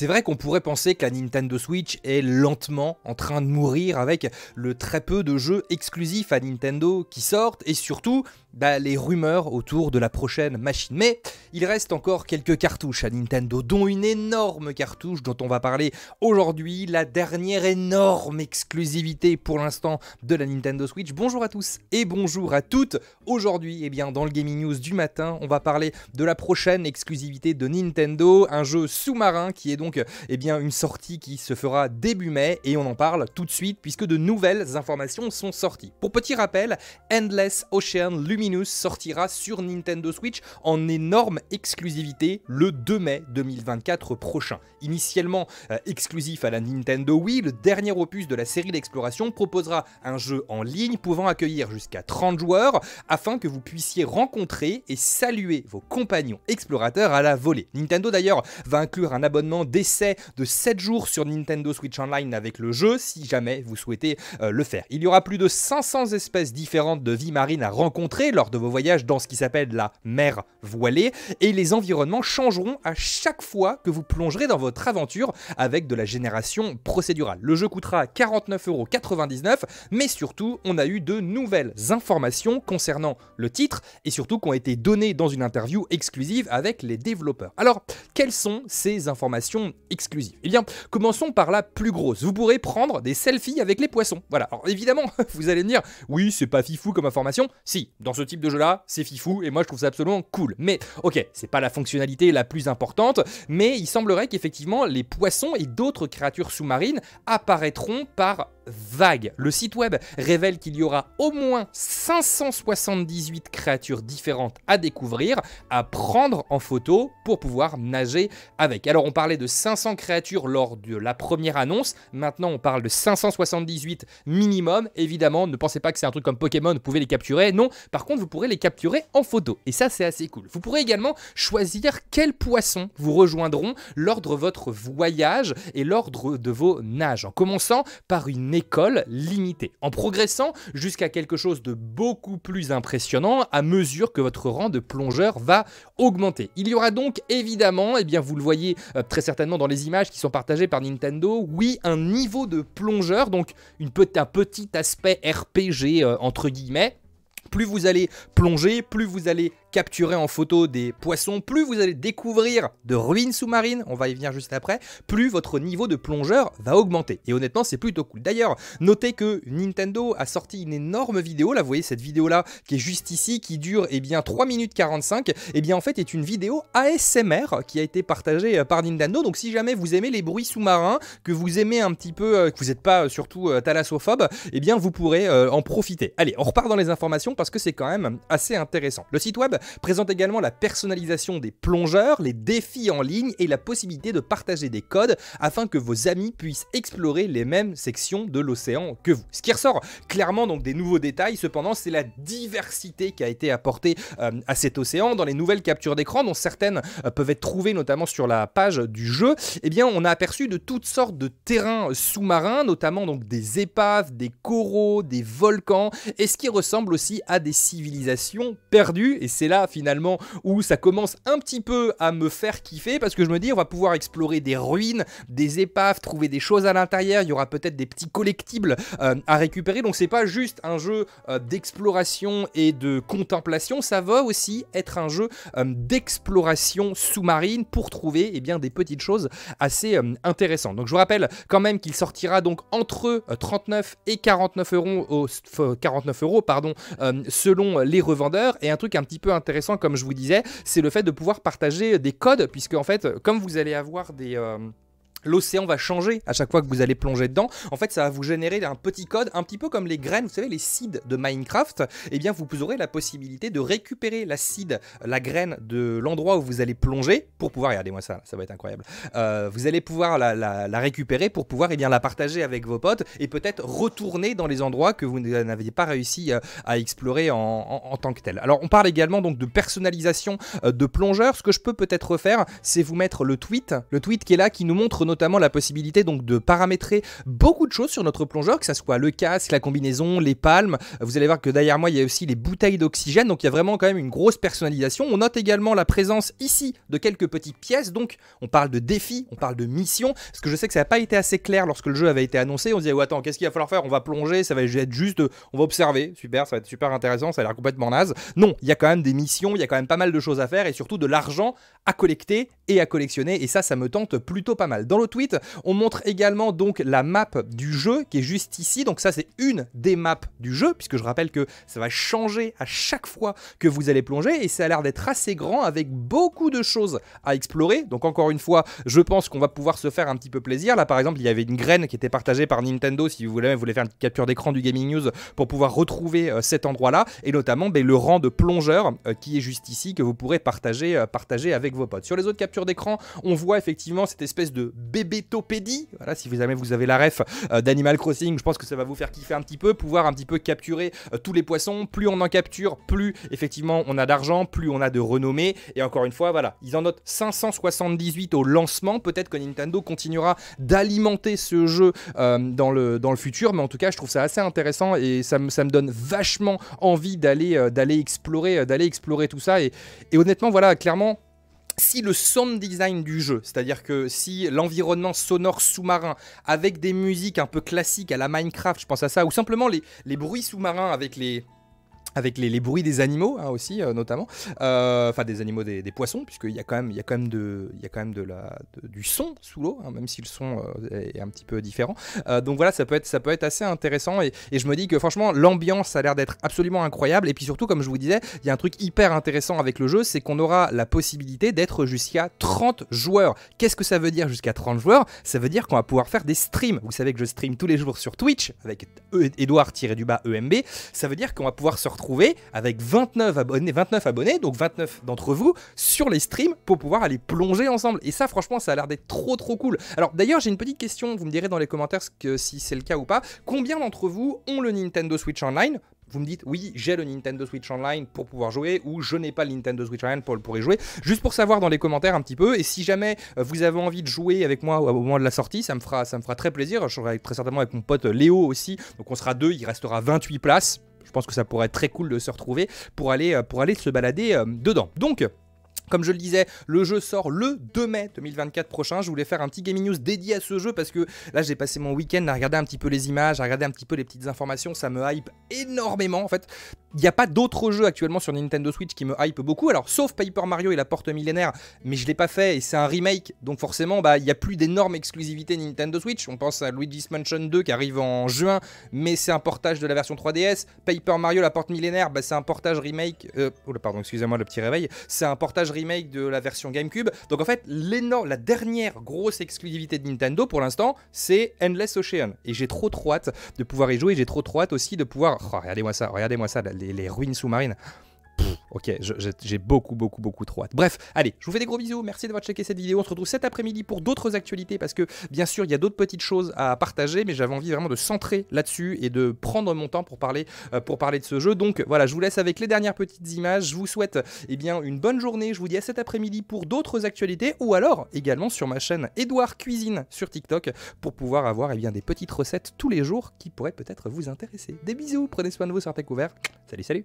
C'est vrai qu'on pourrait penser que la Nintendo Switch est lentement en train de mourir avec le très peu de jeux exclusifs à Nintendo qui sortent et surtout bah, les rumeurs autour de la prochaine machine. Mais il reste encore quelques cartouches à Nintendo, dont une énorme cartouche dont on va parler aujourd'hui, la dernière énorme exclusivité pour l'instant de la Nintendo Switch. Bonjour à tous et bonjour à toutes. Aujourd'hui, eh bien, dans le Gaming News du matin, on va parler de la prochaine exclusivité de Nintendo, un jeu sous-marin qui est donc eh bien, une sortie qui se fera début mai et on en parle tout de suite puisque de nouvelles informations sont sorties. Pour petit rappel, Endless Ocean Luminous sortira sur Nintendo Switch en énorme exclusivité le 2 mai 2024 prochain. Initialement euh, exclusif à la Nintendo Wii, le dernier opus de la série d'exploration proposera un jeu en ligne pouvant accueillir jusqu'à 30 joueurs afin que vous puissiez rencontrer et saluer vos compagnons explorateurs à la volée. Nintendo d'ailleurs va inclure un abonnement essai de 7 jours sur Nintendo Switch Online avec le jeu si jamais vous souhaitez euh, le faire. Il y aura plus de 500 espèces différentes de vie marine à rencontrer lors de vos voyages dans ce qui s'appelle la mer voilée et les environnements changeront à chaque fois que vous plongerez dans votre aventure avec de la génération procédurale. Le jeu coûtera 49,99€, mais surtout, on a eu de nouvelles informations concernant le titre et surtout qui ont été données dans une interview exclusive avec les développeurs. Alors, quelles sont ces informations exclusives. Eh bien, commençons par la plus grosse. Vous pourrez prendre des selfies avec les poissons. Voilà. Alors évidemment, vous allez me dire, oui, c'est pas fifou comme information. Si, dans ce type de jeu-là, c'est fifou et moi je trouve ça absolument cool. Mais ok, c'est pas la fonctionnalité la plus importante, mais il semblerait qu'effectivement les poissons et d'autres créatures sous-marines apparaîtront par vague. Le site web révèle qu'il y aura au moins 578 créatures différentes à découvrir, à prendre en photo pour pouvoir nager avec. Alors on parlait de 500 créatures lors de la première annonce. Maintenant, on parle de 578 minimum. Évidemment, ne pensez pas que c'est un truc comme Pokémon, vous pouvez les capturer. Non, par contre, vous pourrez les capturer en photo. Et ça, c'est assez cool. Vous pourrez également choisir quels poissons vous rejoindront lors de votre voyage et l'ordre de vos nages, en commençant par une école limitée, en progressant jusqu'à quelque chose de beaucoup plus impressionnant à mesure que votre rang de plongeur va augmenter. Il y aura donc évidemment, et eh bien vous le voyez euh, très certainement, dans les images qui sont partagées par Nintendo, oui, un niveau de plongeur, donc une, un petit aspect RPG euh, entre guillemets, plus vous allez plonger, plus vous allez capturer en photo des poissons, plus vous allez découvrir de ruines sous-marines, on va y venir juste après, plus votre niveau de plongeur va augmenter. Et honnêtement, c'est plutôt cool. D'ailleurs, notez que Nintendo a sorti une énorme vidéo, là vous voyez cette vidéo là qui est juste ici, qui dure eh bien 3 minutes 45, et eh bien en fait est une vidéo ASMR qui a été partagée euh, par Nintendo. Donc si jamais vous aimez les bruits sous-marins, que vous aimez un petit peu, euh, que vous n'êtes pas euh, surtout thalassophobe, et eh bien vous pourrez en profiter. Allez, on repart dans les informations parce que c'est quand même assez intéressant. Le site web présente également la personnalisation des plongeurs, les défis en ligne et la possibilité de partager des codes afin que vos amis puissent explorer les mêmes sections de l'océan que vous. Ce qui ressort clairement donc des nouveaux détails, cependant c'est la diversité qui a été apportée euh, à cet océan dans les nouvelles captures d'écran dont certaines euh, peuvent être trouvées notamment sur la page du jeu. Eh bien on a aperçu de toutes sortes de terrains sous-marins, notamment donc des épaves, des coraux, des volcans et ce qui ressemble aussi à des civilisations perdues et c'est là finalement où ça commence un petit peu à me faire kiffer parce que je me dis on va pouvoir explorer des ruines, des épaves, trouver des choses à l'intérieur, il y aura peut-être des petits collectibles euh, à récupérer. Donc c'est pas juste un jeu euh, d'exploration et de contemplation, ça va aussi être un jeu euh, d'exploration sous-marine pour trouver eh bien, des petites choses assez intéressantes. Donc je vous rappelle quand même qu'il sortira donc entre 39 et 49 euros, 49 euros pardon, selon les revendeurs. Et un truc un petit peu intéressant, comme je vous disais, c'est le fait de pouvoir partager des codes, puisque en fait, comme vous allez avoir des... Euh, L'océan va changer à chaque fois que vous allez plonger dedans. En fait, ça va vous générer un petit code, un petit peu comme les graines, vous savez, les seeds de Minecraft. Eh bien, vous aurez la possibilité de récupérer la seed, la graine de l'endroit où vous allez plonger pour pouvoir, regardez-moi ça, ça va être incroyable. Euh, vous allez pouvoir la, récupérer pour pouvoir, et eh bien, la partager avec vos potes et peut-être retourner dans les endroits que vous n'aviez pas réussi euh, à explorer en, tant que tel. Alors, on parle également donc de personnalisation euh, de plongeurs Ce que je peux peut-être faire, c'est vous mettre le tweet, le tweet qui est là, qui nous montre notamment la possibilité donc de paramétrer beaucoup de choses sur notre plongeur, que ce soit le casque, la combinaison, les palmes. Vous allez voir que derrière moi, il y a aussi les bouteilles d'oxygène, donc il y a vraiment quand même une grosse personnalisation. On note également la présence ici de quelques petites pièces, donc on parle de défis, on parle de missions, ce que je sais que ça n'a pas été assez clair lorsque le jeu avait été annoncé. On se disait, oh, attends, qu'est-ce qu'il va falloir faire On va plonger, ça va être juste, on va observer, super, ça va être super intéressant, ça a l'air complètement naze. Non, il y a quand même des missions, il y a quand même pas mal de choses à faire et surtout de l'argent à collecter et à collectionner, et ça, ça me tente plutôt pas mal. Dans tweet, on montre également donc la map du jeu qui est juste ici. Donc ça, c'est une des maps du jeu, puisque je rappelle que ça va changer à chaque fois que vous allez plonger. Et ça a l'air d'être assez grand avec beaucoup de choses à explorer. Donc encore une fois, je pense qu'on va pouvoir se faire un petit peu plaisir. Là, par exemple, il y avait une graine qui était partagée par Nintendo. Si vous voulez, vous voulez faire une capture d'écran du Gaming News pour pouvoir retrouver euh, cet endroit-là. Et notamment ben, le rang de plongeur euh, qui est juste ici, que vous pourrez partager, euh, partager avec vos potes. Sur les autres captures d'écran, on voit effectivement cette espèce de Topédie, Voilà, si vous jamais vous avez la ref euh, d'Animal Crossing, je pense que ça va vous faire kiffer un petit peu, pouvoir un petit peu capturer euh, tous les poissons. Plus on en capture, plus effectivement on a d'argent, plus on a de renommée. Et encore une fois, voilà, ils en notent 578 au lancement. Peut-être que Nintendo continuera d'alimenter ce jeu euh, dans, le, dans le futur, mais en tout cas, je trouve ça assez intéressant et ça me, ça me donne vachement envie d'aller d'aller explorer, d'aller explorer tout ça. et honnêtement, voilà, clairement, si le sound design du jeu, c'est-à-dire que si l'environnement sonore sous-marin avec des musiques un peu classiques à la Minecraft, je pense à ça, ou simplement les, les bruits sous-marins avec les, avec les, bruits des animaux hein, aussi euh, notamment euh, enfin des animaux des, poissons puisqu'il y a quand même il y quand même de il y quand même de la du son sous l'eau hein, même si le son euh, est un petit peu différent donc voilà ça peut être ça peut être assez intéressant et, je me dis que franchement l'ambiance a l'air d'être absolument incroyable et puis surtout comme je vous disais il y a un truc hyper intéressant avec le jeu c'est qu'on aura la possibilité d'être jusqu'à 30 joueurs qu'est-ce que ça veut dire jusqu'à 30 joueurs ça veut dire qu'on va pouvoir faire des streams vous savez que je stream tous les jours sur Twitch avec e, Edouard tiré du bas EMB ça veut dire qu'on va pouvoir sortir avec 29 abonnés, 29 abonnés donc 29 d'entre vous, sur les streams pour pouvoir aller plonger ensemble. Et ça, franchement, ça a l'air d'être trop trop cool. Alors d'ailleurs, j'ai une petite question, vous me direz dans les commentaires que, si c'est le cas ou pas. Combien d'entre vous ont le Nintendo Switch Online vous me dites oui j'ai le Nintendo Switch Online pour pouvoir jouer ou je n'ai pas le Nintendo Switch Online pour, pour, y jouer juste pour savoir dans les commentaires un petit peu et si jamais euh, vous avez envie de jouer avec moi au moment de la sortie ça me fera ça me fera très plaisir je serai très certainement avec mon pote Léo aussi donc on sera deux il restera 28 places je pense que ça pourrait être très cool de se retrouver pour aller, euh, pour aller se balader euh, dedans. Donc, comme je le disais, le jeu sort le 2 mai 2024 prochain. Je voulais faire un petit gaming news dédié à ce jeu parce que là j'ai passé mon week-end à regarder un petit peu les images, à regarder un petit peu les petites informations. Ça me hype énormément en fait il n'y a pas d'autres jeux actuellement sur Nintendo Switch qui me hype beaucoup. Alors, sauf Paper Mario et la porte millénaire, mais je ne l'ai pas fait et c'est un remake. Donc, forcément, bah, il n'y a plus d'énormes exclusivités Nintendo Switch. On pense à Luigi's Mansion 2 qui arrive en juin, mais c'est un portage de la version 3DS. Paper Mario, la porte millénaire, bah, c'est un portage remake. Euh, oh, pardon, excusez-moi le petit réveil. C'est un portage remake de la version GameCube. Donc, en fait, la dernière grosse exclusivité de Nintendo pour l'instant, c'est Endless Ocean. Et j'ai trop trop hâte de pouvoir y jouer. J'ai trop trop hâte aussi de pouvoir. Oh, regardez-moi ça, regardez-moi ça les, ruines sous-marines ok, j'ai beaucoup, beaucoup, beaucoup trop hâte. Bref, allez, je vous fais des gros bisous. Merci d'avoir checké cette vidéo. On se retrouve cet après-midi pour d'autres actualités parce que, bien sûr, il y a d'autres petites choses à partager, mais j'avais envie vraiment de centrer là-dessus et de prendre mon temps pour parler, euh, pour parler de ce jeu. Donc voilà, je vous laisse avec les dernières petites images. Je vous souhaite eh bien, une bonne journée. Je vous dis à cet après-midi pour d'autres actualités ou alors également sur ma chaîne Edouard Cuisine sur TikTok pour pouvoir avoir eh bien, des petites recettes tous les jours qui pourraient peut-être vous intéresser. Des bisous, prenez soin de vous, sortez couverts. Salut, salut